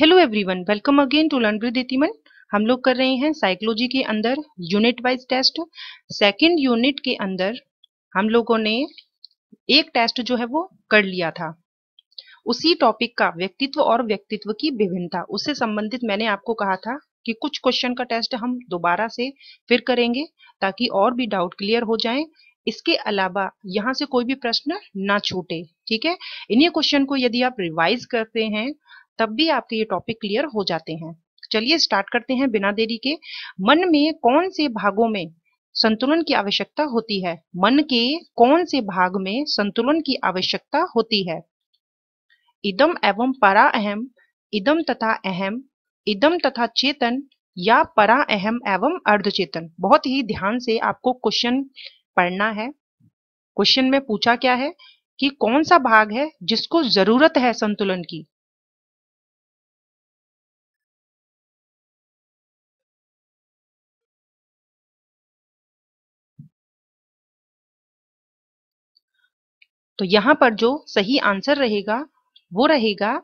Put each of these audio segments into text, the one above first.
hello everyone welcome again to learn with इतिमन हम लोग कर रहे हैं साइकोलॉजी के अंदर unit wise test second unit के अंदर हम लोगों ने एक टेस्ट जो है वो कर लिया था उसी टॉपिक का व्यक्तित्व और व्यक्तित्व की विभिन्नता उससे संबंधित मैंने आपको कहा था कि कुछ क्वेश्चन का टेस्ट हम दोबारा से फिर करेंगे ताकि और भी डाउट क्लियर हो जाए इसके अलावा यहाँ से कोई भी प्रश्न ना छूटे ठीक है इन्हीं क्वेश्चन को यदि आप रिवाइज करते हैं तब भी आपके ये टॉपिक क्लियर हो जाते हैं चलिए स्टार्ट करते हैं बिना देरी के मन में कौन से भागों में संतुलन की आवश्यकता होती है मन के कौन से भाग में संतुलन की आवश्यकता होती है इदम एवं परा अहम इदम तथा अहम इदम तथा चेतन या परा अहम एवं अर्धचेतन बहुत ही ध्यान से आपको क्वेश्चन पढ़ना है क्वेश्चन में पूछा क्या है कि कौन सा भाग है जिसको जरूरत है संतुलन की तो यहाँ पर जो सही आंसर रहेगा वो रहेगा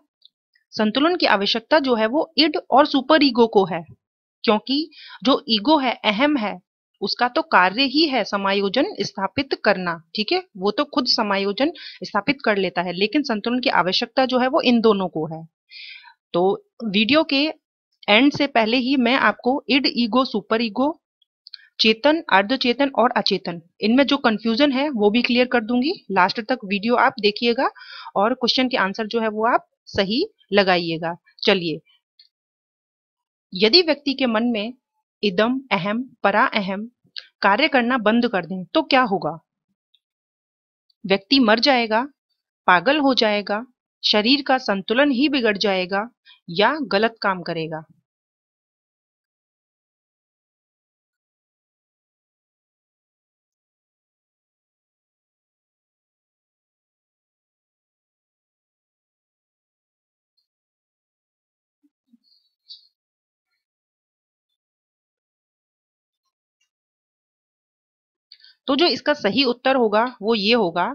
संतुलन की आवश्यकता जो है वो इड और सुपर ईगो को है क्योंकि जो ईगो है अहम है उसका तो कार्य ही है समायोजन स्थापित करना ठीक है वो तो खुद समायोजन स्थापित कर लेता है लेकिन संतुलन की आवश्यकता जो है वो इन दोनों को है तो वीडियो के एंड से पहले ही मैं आपको इड ईगो सुपर ईगो चेतन अर्धचेतन और अचेतन इनमें जो कंफ्यूजन है वो भी क्लियर कर दूंगी लास्ट तक वीडियो आप देखिएगा और क्वेश्चन के आंसर जो है वो आप सही लगाइएगा चलिए यदि व्यक्ति के मन में इदम अहम परा अहम कार्य करना बंद कर दें तो क्या होगा व्यक्ति मर जाएगा पागल हो जाएगा शरीर का संतुलन ही बिगड़ जाएगा या गलत काम करेगा तो जो इसका सही उत्तर होगा वो ये होगा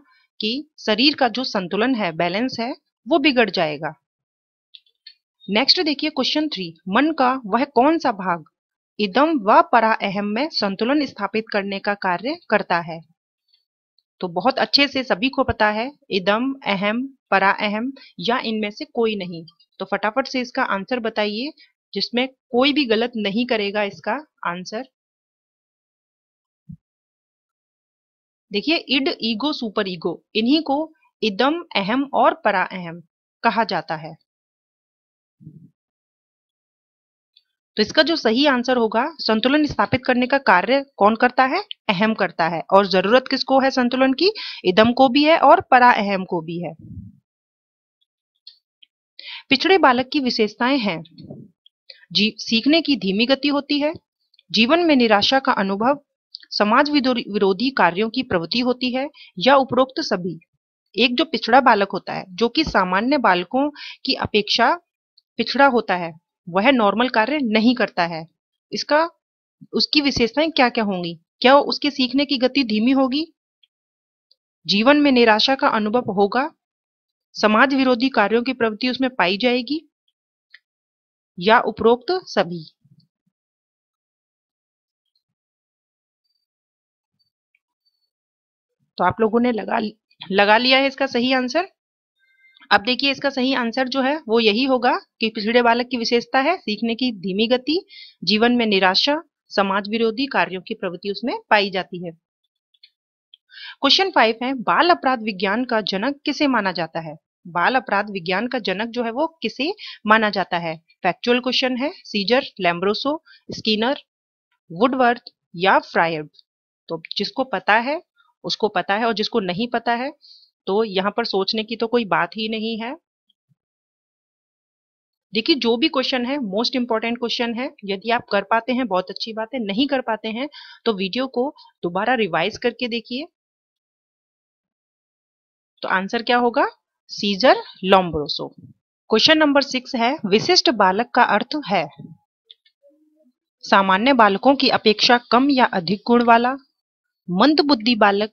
कि शरीर का जो संतुलन है बैलेंस है वो बिगड़ जाएगा नेक्स्ट देखिए क्वेश्चन थ्री मन का वह कौन सा भाग इदम व परा अहम में संतुलन स्थापित करने का कार्य करता है तो बहुत अच्छे से सभी को पता है इदम अहम परा अहम या इनमें से कोई नहीं तो फटाफट से इसका आंसर बताइए जिसमें कोई भी गलत नहीं करेगा इसका आंसर देखिए इड ईगो सुपर ईगो इन्हीं को इदम अहम और परा अहम कहा जाता है तो इसका जो सही आंसर होगा संतुलन स्थापित करने का कार्य कौन करता है अहम करता है और जरूरत किसको है संतुलन की इदम को भी है और परा अहम को भी है पिछड़े बालक की विशेषताएं हैं जी सीखने की धीमी गति होती है जीवन में निराशा का अनुभव समाज विरोधी कार्यों की प्रवृत्ति होती है या उपरोक्त सभी एक जो पिछड़ा बालक होता है जो कि सामान्य बालकों की अपेक्षा पिछड़ा होता है वह नॉर्मल कार्य नहीं करता है इसका उसकी विशेषताएं क्या क्या होंगी क्या उसके सीखने की गति धीमी होगी जीवन में निराशा का अनुभव होगा समाज विरोधी कार्यों की प्रवृत्ति उसमें पाई जाएगी या उपरोक्त सभी तो आप लोगों ने लगा लगा लिया है इसका सही आंसर अब देखिए इसका सही आंसर जो है वो यही होगा कि पिछड़े बालक की विशेषता है सीखने की धीमी गति जीवन में निराशा समाज विरोधी कार्यों की प्रवृत्ति उसमें पाई जाती है क्वेश्चन फाइव है बाल अपराध विज्ञान का जनक किसे माना जाता है बाल अपराध विज्ञान का जनक जो है वो किसे माना जाता है फैक्चुअल क्वेश्चन है सीजर लैम्ब्रोसो स्कीनर वुडवर्थ या फ्रायड तो जिसको पता है उसको पता है और जिसको नहीं पता है तो यहाँ पर सोचने की तो कोई बात ही नहीं है देखिए जो भी क्वेश्चन है मोस्ट इंपॉर्टेंट क्वेश्चन है यदि आप कर पाते हैं बहुत अच्छी बात है नहीं कर पाते हैं तो वीडियो को दोबारा रिवाइज करके देखिए तो आंसर क्या होगा Caesar Lombroso question number six है विशिष्ट बालक का अर्थ है सामान्य बालकों की अपेक्षा कम या अधिक गुण वाला मंदबुद्धि बालक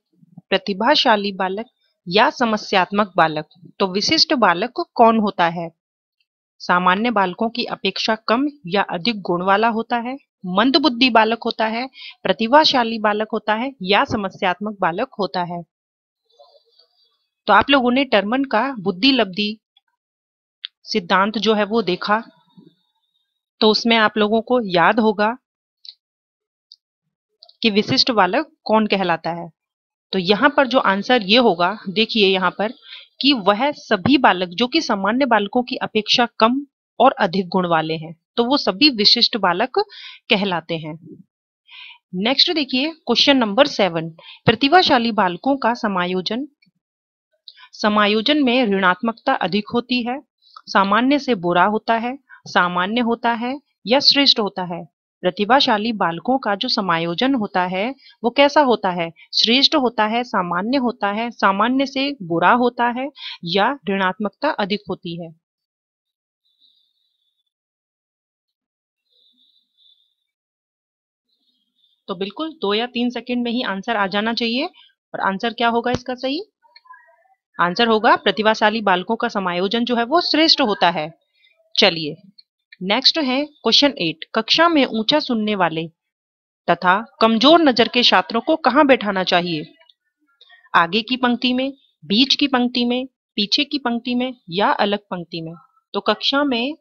प्रतिभाशाली बालक या समस्यात्मक बालक तो विशिष्ट बालक कौन होता है सामान्य बालकों की अपेक्षा कम या अधिक गुण वाला होता है मंदबुद्धि बालक होता है प्रतिभाशाली बालक होता है या समस्यात्मक बालक होता है तो आप लोगों ने टर्मन का बुद्धि लब्धि सिद्धांत जो है वो देखा तो उसमें आप लोगों को याद होगा कि विशिष्ट बालक कौन कहलाता है तो यहाँ पर जो आंसर ये होगा देखिए यहाँ पर कि वह सभी बालक जो कि सामान्य बालकों की अपेक्षा कम और अधिक गुण वाले हैं तो वो सभी विशिष्ट बालक कहलाते हैं नेक्स्ट देखिए क्वेश्चन नंबर सेवन प्रतिभाशाली बालकों का समायोजन समायोजन में ऋणात्मकता अधिक होती है सामान्य से बुरा होता है सामान्य होता है या श्रेष्ठ होता है प्रतिभाशाली बालकों का जो समायोजन होता है वो कैसा होता है श्रेष्ठ होता है सामान्य होता है सामान्य से बुरा होता है या ऋणात्मकता अधिक होती है तो बिल्कुल दो या तीन सेकंड में ही आंसर आ जाना चाहिए और आंसर क्या होगा इसका सही आंसर होगा प्रतिभाशाली बालकों का समायोजन जो है वो श्रेष्ठ होता है चलिए नेक्स्ट है क्वेश्चन एट कक्षा में ऊंचा सुनने वाले तथा कमजोर नजर के छात्रों को कहाँ बैठाना चाहिए आगे की पंक्ति में बीच की पंक्ति में पीछे की पंक्ति में या अलग पंक्ति में तो कक्षा में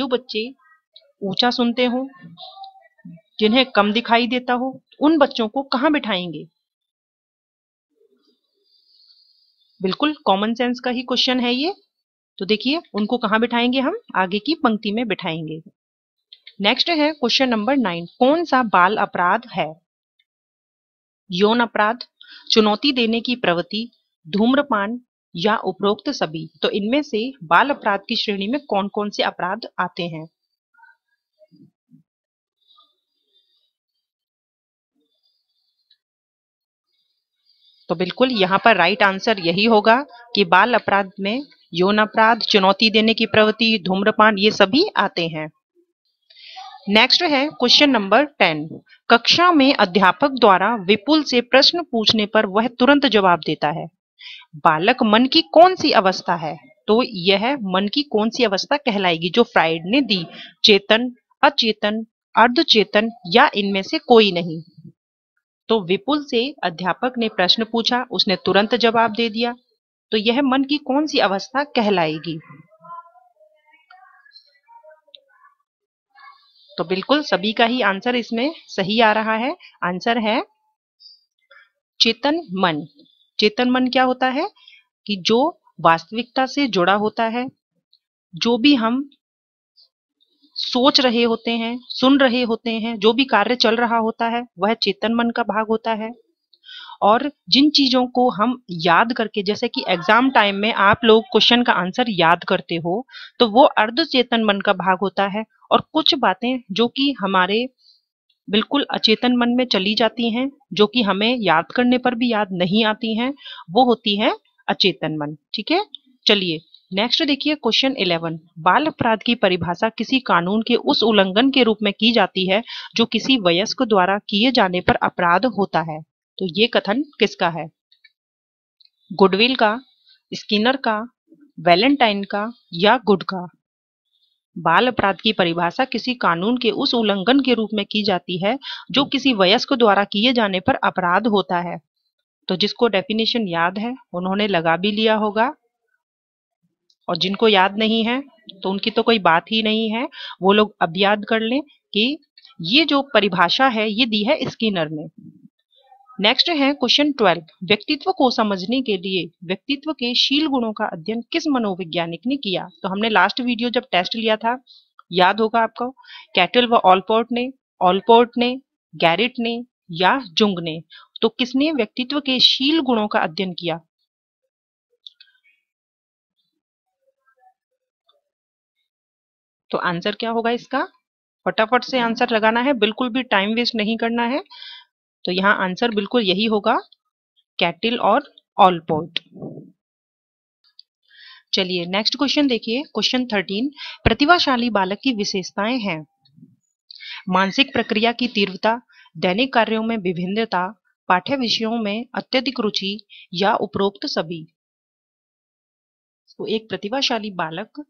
जो बच्चे ऊंचा सुनते हो जिन्हें कम दिखाई देता हो उन बच्चों को कहा बिठाएंगे बिल्कुल कॉमन सेंस का ही क्वेश्चन है ये तो देखिए उनको कहाँ बिठाएंगे हम आगे की पंक्ति में बिठाएंगे नेक्स्ट है क्वेश्चन नंबर नाइन कौन सा बाल अपराध है यौन अपराध चुनौती देने की प्रवृत्ति धूम्रपान या उपरोक्त सभी तो इनमें से बाल अपराध की श्रेणी में कौन कौन से अपराध आते हैं तो बिल्कुल यहाँ पर राइट आंसर यही होगा कि बाल अपराध में यौन अपराध चुनौती देने की प्रवृत्ति धूम्रपान ये सभी आते हैं नेक्स्ट है क्वेश्चन नंबर टेन कक्षा में अध्यापक द्वारा विपुल से प्रश्न पूछने पर वह तुरंत जवाब देता है बालक मन की कौन सी अवस्था है तो यह मन की कौन सी अवस्था कहलाएगी जो फ्राइड ने दी चेतन अचेतन अर्धचेतन या इनमें से कोई नहीं तो विपुल से अध्यापक ने प्रश्न पूछा उसने तुरंत जवाब दे दिया तो यह मन की कौन सी अवस्था कहलाएगी तो बिल्कुल सभी का ही आंसर इसमें सही आ रहा है आंसर है चेतन मन चेतन मन क्या होता है कि जो वास्तविकता से जुड़ा होता है जो भी हम सोच रहे होते हैं सुन रहे होते हैं जो भी कार्य चल रहा होता है वह चेतन मन का भाग होता है और जिन चीजों को हम याद करके जैसे कि एग्जाम टाइम में आप लोग क्वेश्चन का आंसर याद करते हो तो वो अर्ध चेतन मन का भाग होता है और कुछ बातें जो कि हमारे बिल्कुल अचेतन मन में चली जाती हैं जो कि हमें याद करने पर भी याद नहीं आती हैं वो होती है अचेतन मन ठीक है चलिए नेक्स्ट देखिए क्वेश्चन 11 बाल अपराध की परिभाषा किसी कानून के उस उल्लंघन के रूप में की जाती है जो किसी वयस्क द्वारा किए जाने पर अपराध होता है तो ये कथन किसका है गुडविल का स्किनर का वैलेंटाइन का या गुड का बाल अपराध की परिभाषा किसी कानून के उस उल्लंघन के रूप में की जाती है जो किसी वयस्क द्वारा किए जाने पर अपराध होता है तो जिसको डेफिनेशन याद है उन्होंने लगा भी लिया होगा और जिनको याद नहीं है तो उनकी तो कोई बात ही नहीं है वो लोग अब याद कर लें कि ये जो परिभाषा है ये दी है स्किनर ने नेक्स्ट है क्वेश्चन ट्वेल्व व्यक्तित्व को समझने के लिए व्यक्तित्व के शील गुणों का अध्ययन किस मनोवैज्ञानिक ने किया तो हमने लास्ट वीडियो जब टेस्ट लिया था याद होगा आपको कैटल व ऑलपोर्ट ने ऑलपोर्ट ने गैरिट ने या जुंग ने तो किसने व्यक्तित्व के शील गुणों का अध्ययन किया तो आंसर क्या होगा इसका फटाफट से आंसर लगाना है बिल्कुल भी टाइम वेस्ट नहीं करना है तो यहाँ आंसर बिल्कुल यही होगा कैटिल और ऑलपोर्ट चलिए नेक्स्ट क्वेश्चन देखिए क्वेश्चन थर्टीन प्रतिभाशाली बालक की विशेषताएं हैं मानसिक प्रक्रिया की तीव्रता दैनिक कार्यों में विभिन्नता पाठ्य विषयों में अत्यधिक रुचि या उपरोक्त सभी तो एक प्रतिभाशाली बालक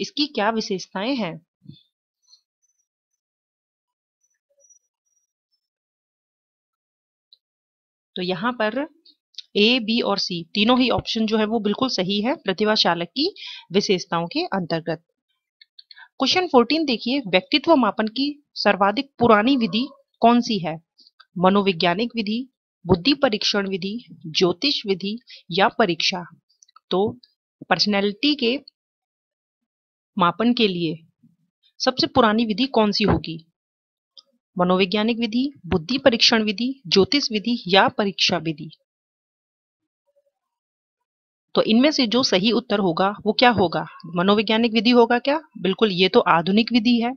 इसकी क्या विशेषताएं हैं तो यहाँ पर ए बी और सी तीनों ही ऑप्शन जो है वो बिल्कुल सही है प्रतिभा चालक की विशेषताओं के अंतर्गत क्वेश्चन 14 देखिए व्यक्तित्व मापन की सर्वाधिक पुरानी विधि कौन सी है मनोवैज्ञानिक विधि बुद्धि परीक्षण विधि ज्योतिष विधि या परीक्षा तो पर्सनैलिटी के मापन के लिए सबसे पुरानी विधि कौन सी होगी मनोवैज्ञानिक विधि बुद्धि परीक्षण विधि ज्योतिष विधि या परीक्षा विधि तो इनमें से जो सही उत्तर होगा वो क्या होगा मनोवैज्ञानिक विधि होगा क्या बिल्कुल ये तो आधुनिक विधि है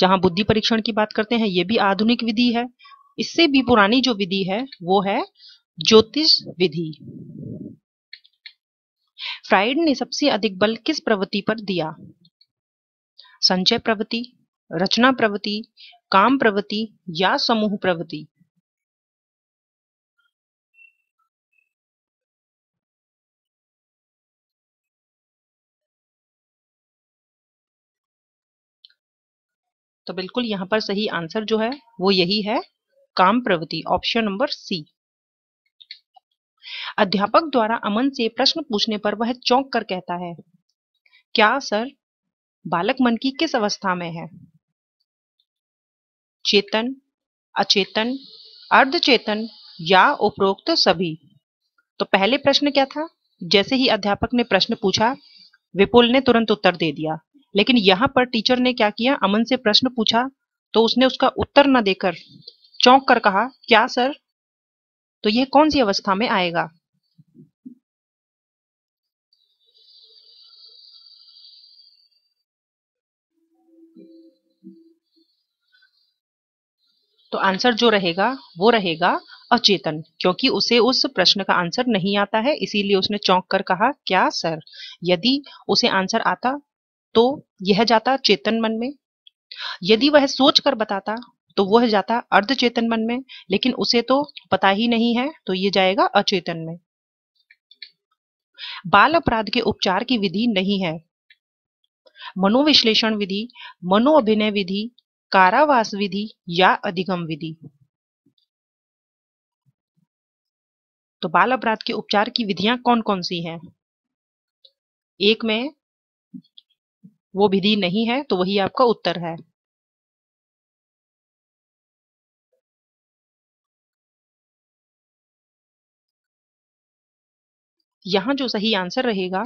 जहां बुद्धि परीक्षण की बात करते हैं ये भी आधुनिक विधि है इससे भी पुरानी जो विधि है वो है ज्योतिष विधि फ्राइड ने सबसे अधिक बल किस प्रवृत्ति पर दिया संचय प्रवृत्ति रचना प्रवृत्ति काम प्रवृत्ति या समूह प्रवृत्ति तो बिल्कुल यहां पर सही आंसर जो है वो यही है काम प्रवृत्ति ऑप्शन नंबर सी अध्यापक द्वारा अमन से प्रश्न पूछने पर वह चौंक कर कहता है क्या सर बालक मन की किस अवस्था में है चेतन अचेतन अर्धचेतन या उपरोक्त सभी तो पहले प्रश्न क्या था जैसे ही अध्यापक ने प्रश्न पूछा विपुल ने तुरंत उत्तर दे दिया लेकिन यहां पर टीचर ने क्या किया अमन से प्रश्न पूछा तो उसने उसका उत्तर न देकर चौंक कर कहा क्या सर तो यह कौन सी अवस्था में आएगा तो आंसर जो रहेगा वो रहेगा अचेतन क्योंकि उसे उस प्रश्न का आंसर नहीं आता है इसीलिए उसने चौंक कर कहा क्या सर यदि उसे आंसर आता तो यह जाता चेतन मन में यदि वह सोच कर बताता तो वह जाता अर्ध चेतन मन में लेकिन उसे तो पता ही नहीं है तो यह जाएगा अचेतन में बाल अपराध के उपचार की विधि नहीं है मनोविश्लेषण विधि मनोअभिनय विधि कारावास विधि या अधिगम विधि तो बाल अपराध के उपचार की विधियां कौन कौन सी हैं एक में वो विधि नहीं है तो वही आपका उत्तर है यहां जो सही आंसर रहेगा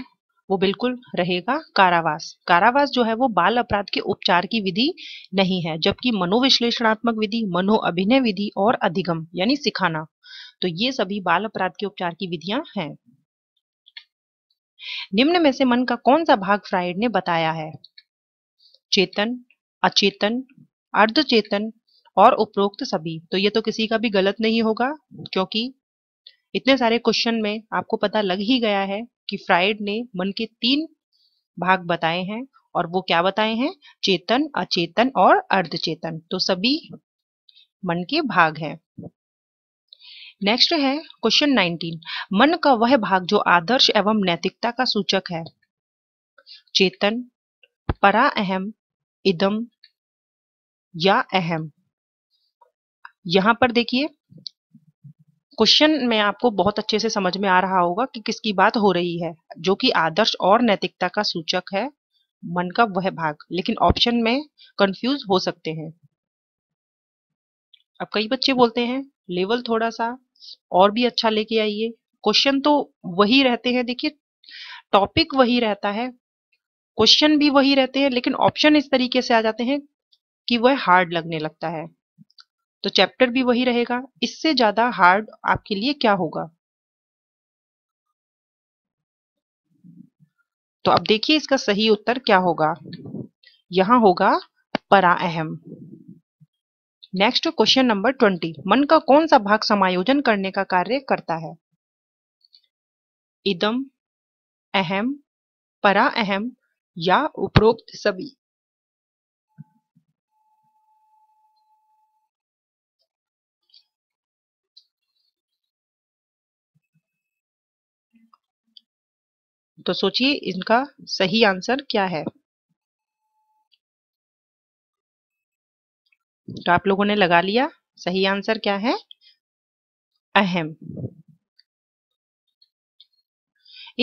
वो बिल्कुल रहेगा कारावास कारावास जो है वो बाल अपराध के उपचार की विधि नहीं है जबकि मनोविश्लेषणात्मक विधि मनो अभिनय विधि और अधिगम यानी सिखाना तो ये सभी बाल अपराध के उपचार की विधियां हैं निम्न में से मन का कौन सा भाग फ्राइड ने बताया है चेतन अचेतन अर्धचेतन और उपरोक्त सभी तो ये तो किसी का भी गलत नहीं होगा क्योंकि इतने सारे क्वेश्चन में आपको पता लग ही गया है कि फ्राइड ने मन के तीन भाग बताए हैं और वो क्या बताए हैं चेतन अचेतन और अर्धचेतन तो सभी मन के भाग हैं नेक्स्ट है क्वेश्चन 19 मन का वह भाग जो आदर्श एवं नैतिकता का सूचक है चेतन परा अहम इदम या अहम यहां पर देखिए क्वेश्चन में आपको बहुत अच्छे से समझ में आ रहा होगा कि किसकी बात हो रही है जो कि आदर्श और नैतिकता का सूचक है मन का वह भाग लेकिन ऑप्शन में कंफ्यूज हो सकते हैं अब कई बच्चे बोलते हैं लेवल थोड़ा सा और भी अच्छा लेके आइए क्वेश्चन तो वही रहते हैं देखिए टॉपिक वही रहता है क्वेश्चन भी वही रहते हैं लेकिन ऑप्शन इस तरीके से आ जाते हैं कि वह हार्ड लगने लगता है तो चैप्टर भी वही रहेगा इससे ज्यादा हार्ड आपके लिए क्या होगा तो अब देखिए इसका सही उत्तर क्या होगा यहां होगा परा अहम नेक्स्ट क्वेश्चन नंबर ट्वेंटी मन का कौन सा भाग समायोजन करने का कार्य करता है इदम अहम परा अहम या उपरोक्त सभी तो सोचिए इनका सही आंसर क्या है तो आप लोगों ने लगा लिया सही आंसर क्या है अहम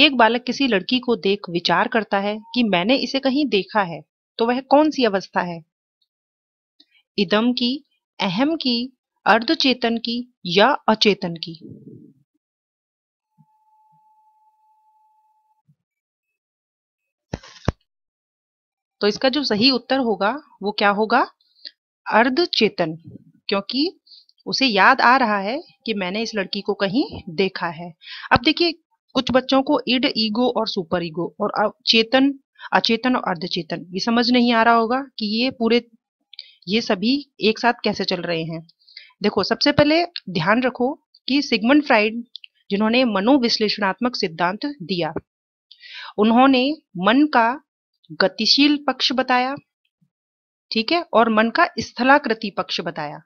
एक बालक किसी लड़की को देख विचार करता है कि मैंने इसे कहीं देखा है तो वह कौन सी अवस्था है इदम की अहम की अर्धचेतन की या अचेतन की तो इसका जो सही उत्तर होगा वो क्या होगा अर्ध चेतन क्योंकि उसे याद आ रहा है कि मैंने इस लड़की को कहीं देखा है अब देखिए कुछ बच्चों को इड ईगो और सुपर ईगो और चेतन अचेतन और अर्धचेतन ये समझ नहीं आ रहा होगा कि ये पूरे ये सभी एक साथ कैसे चल रहे हैं देखो सबसे पहले ध्यान रखो कि सिगमंड फ्राइड जिन्होंने मनोविश्लेषणात्मक सिद्धांत दिया उन्होंने मन का गतिशील पक्ष बताया ठीक है और मन का स्थलाकृति पक्ष बताया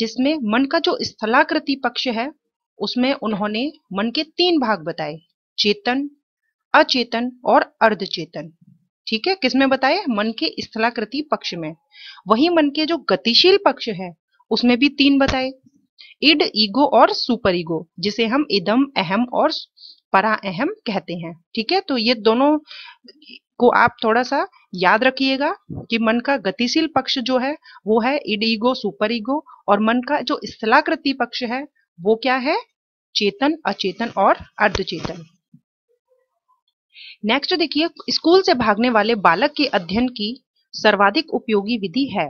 जिसमें मन का जो स्थलाकृति पक्ष है उसमें उन्होंने मन के तीन भाग बताए चेतन अचेतन और अर्धचेतन ठीक है किसमें बताए मन के स्थलाकृति पक्ष में वही मन के जो गतिशील पक्ष है उसमें भी तीन बताए इड ईगो और सुपर ईगो जिसे हम इदम अहम और परा अहम कहते हैं ठीक है तो ये दोनों को आप थोड़ा सा याद रखिएगा कि मन का गतिशील पक्ष जो है वो है इड ईगो सुपर ईगो और मन का जो स्थलाकृति पक्ष है वो क्या है चेतन अचेतन और अर्धचेतन नेक्स्ट देखिए स्कूल से भागने वाले बालक के अध्ययन की सर्वाधिक उपयोगी विधि है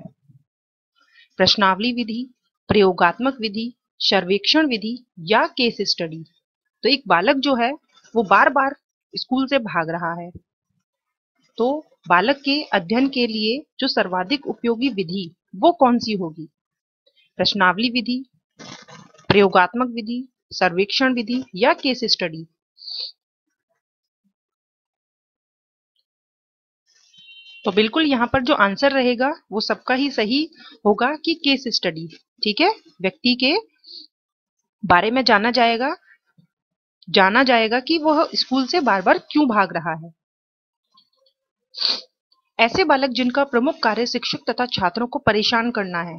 प्रश्नावली विधि प्रयोगात्मक विधि सर्वेक्षण विधि या केस स्टडी तो एक बालक जो है वो बार बार स्कूल से भाग रहा है तो बालक के अध्ययन के लिए जो सर्वाधिक उपयोगी विधि वो कौन सी होगी प्रश्नावली विधि प्रयोगात्मक विधि सर्वेक्षण विधि या केस स्टडी तो बिल्कुल यहाँ पर जो आंसर रहेगा वो सबका ही सही होगा कि केस स्टडी ठीक है व्यक्ति के बारे में जाना जाएगा जाना जाएगा कि वह स्कूल से बार बार क्यों भाग रहा है ऐसे बालक जिनका प्रमुख कार्य शिक्षक तथा छात्रों को परेशान करना है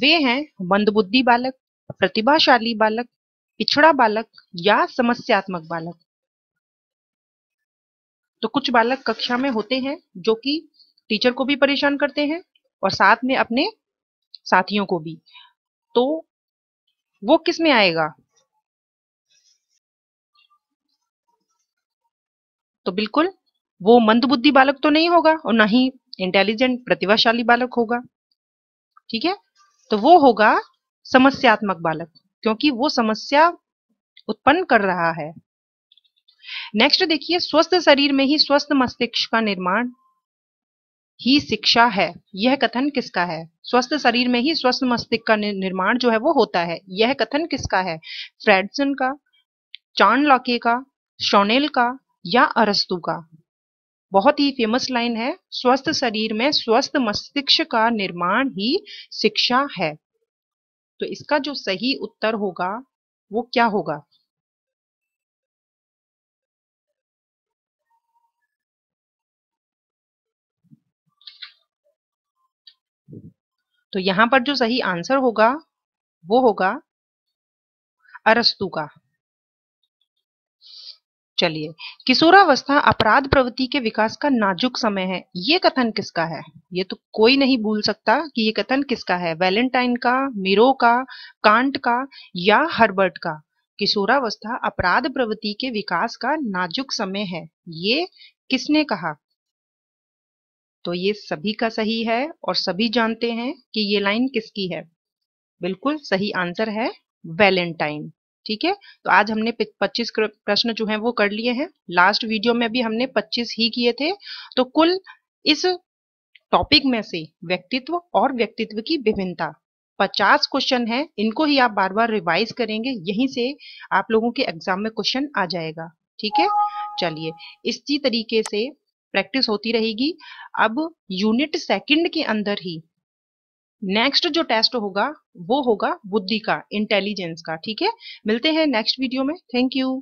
वे हैं मंदबुद्धि बालक प्रतिभाशाली बालक पिछड़ा बालक या समस्यात्मक बालक तो कुछ बालक कक्षा में होते हैं जो कि टीचर को भी परेशान करते हैं और साथ में अपने साथियों को भी तो वो किस में आएगा तो बिल्कुल वो मंदबुद्धि बालक तो नहीं होगा और ना ही इंटेलिजेंट प्रतिभाशाली बालक होगा ठीक है तो वो होगा समस्यात्मक बालक क्योंकि वो समस्या उत्पन्न कर रहा है नेक्स्ट देखिए स्वस्थ शरीर में ही स्वस्थ मस्तिष्क का निर्माण ही शिक्षा है यह कथन किसका है स्वस्थ शरीर में ही स्वस्थ मस्तिष्क का निर्माण जो है वो होता है यह कथन किसका है फ्रेडसन का चाण लॉके का शोनेल का या अरस्तु का बहुत ही फेमस लाइन है स्वस्थ शरीर में स्वस्थ मस्तिष्क का निर्माण ही शिक्षा है तो इसका जो सही उत्तर होगा वो क्या होगा तो यहां पर जो सही आंसर होगा वो होगा अरस्तु का चलिए किशोरावस्था अपराध प्रवृत्ति के विकास का नाजुक समय है ये कथन किसका है ये तो कोई नहीं भूल सकता कि ये कथन किसका है वैलेंटाइन का मिरो का कांट का या हर्बर्ट का किशोरावस्था अपराध प्रवृत्ति के विकास का नाजुक समय है ये किसने कहा तो ये सभी का सही है और सभी जानते हैं कि ये लाइन किसकी है बिल्कुल सही आंसर है वैलेंटाइन ठीक है तो आज हमने 25 प्रश्न जो है वो कर लिए हैं लास्ट वीडियो में भी हमने 25 ही किए थे तो कुल इस टॉपिक में से व्यक्तित्व और व्यक्तित्व की विभिन्नता 50 क्वेश्चन हैं इनको ही आप बार बार रिवाइज करेंगे यहीं से आप लोगों के एग्जाम में क्वेश्चन आ जाएगा ठीक है चलिए इसी तरीके से प्रैक्टिस होती रहेगी अब यूनिट सेकंड के अंदर ही नेक्स्ट जो टेस्ट होगा वो होगा बुद्धि का इंटेलिजेंस का ठीक है मिलते हैं नेक्स्ट वीडियो में थैंक यू